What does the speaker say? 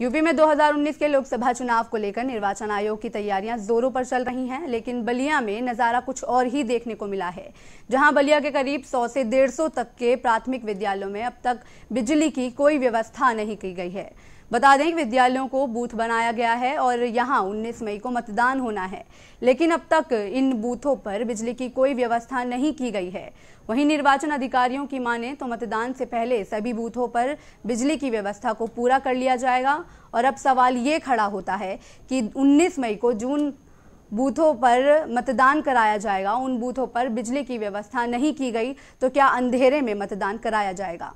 UP में 2019 के लोकसभा चुनाव को लेकर निर्वाचन आयोग की तैयारियां जोरों पर चल रही हैं लेकिन बलिया में नजारा कुछ और ही देखने को मिला है जहां बलिया के करीब 100 से 150 तक के प्राथमिक विद्यालयों में अब तक बिजली की कोई व्यवस्था नहीं की गई है बता दें कि विद्यालयों को बूथ बनाया गया है और यहां उन्नीस मई को मतदान होना है लेकिन अब तक इन बूथों पर बिजली की कोई व्यवस्था नहीं की गई है वहीं निर्वाचन अधिकारियों की माने तो मतदान से पहले सभी बूथों पर बिजली की व्यवस्था को पूरा कर लिया जाएगा और अब सवाल ये खड़ा होता है कि 19 मई को जून बूथों पर मतदान कराया जाएगा उन बूथों पर बिजली की व्यवस्था नहीं की गई तो क्या अंधेरे में मतदान कराया जाएगा